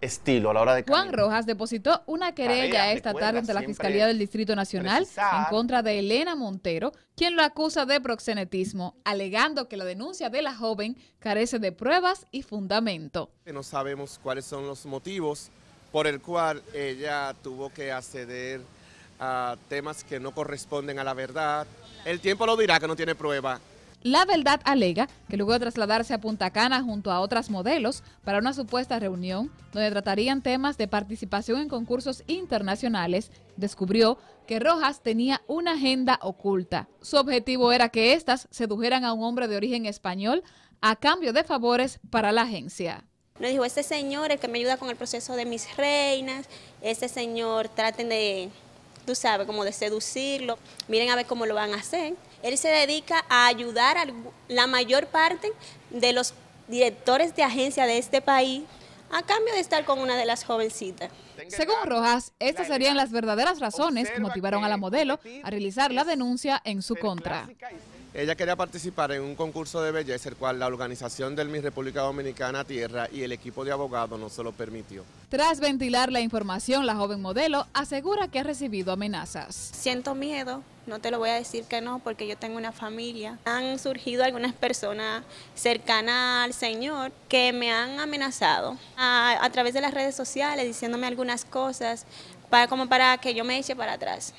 estilo a la hora de Juan Rojas depositó una querella esta tarde ante la Fiscalía del Distrito Nacional en contra de Elena Montero, quien lo acusa de proxenetismo, alegando que la denuncia de la joven carece de pruebas y fundamento. No sabemos cuáles son los motivos por el cual ella tuvo que acceder a temas que no corresponden a la verdad. El tiempo lo dirá que no tiene prueba. La Verdad alega que luego de trasladarse a Punta Cana junto a otras modelos para una supuesta reunión donde tratarían temas de participación en concursos internacionales, descubrió que Rojas tenía una agenda oculta. Su objetivo era que éstas sedujeran a un hombre de origen español a cambio de favores para la agencia. Nos dijo, este señor, el que me ayuda con el proceso de mis reinas, este señor traten de tú sabes, como de seducirlo, miren a ver cómo lo van a hacer. Él se dedica a ayudar a la mayor parte de los directores de agencia de este país a cambio de estar con una de las jovencitas. Según Rojas, estas serían las verdaderas razones que motivaron a la modelo a realizar la denuncia en su contra. Ella quería participar en un concurso de belleza, el cual la organización del Miss República Dominicana Tierra y el equipo de abogados no se lo permitió. Tras ventilar la información, la joven modelo asegura que ha recibido amenazas. Siento miedo, no te lo voy a decir que no, porque yo tengo una familia. Han surgido algunas personas cercanas al Señor que me han amenazado a, través de las redes sociales, diciéndome algunas cosas, para, como para que yo me eche para atrás.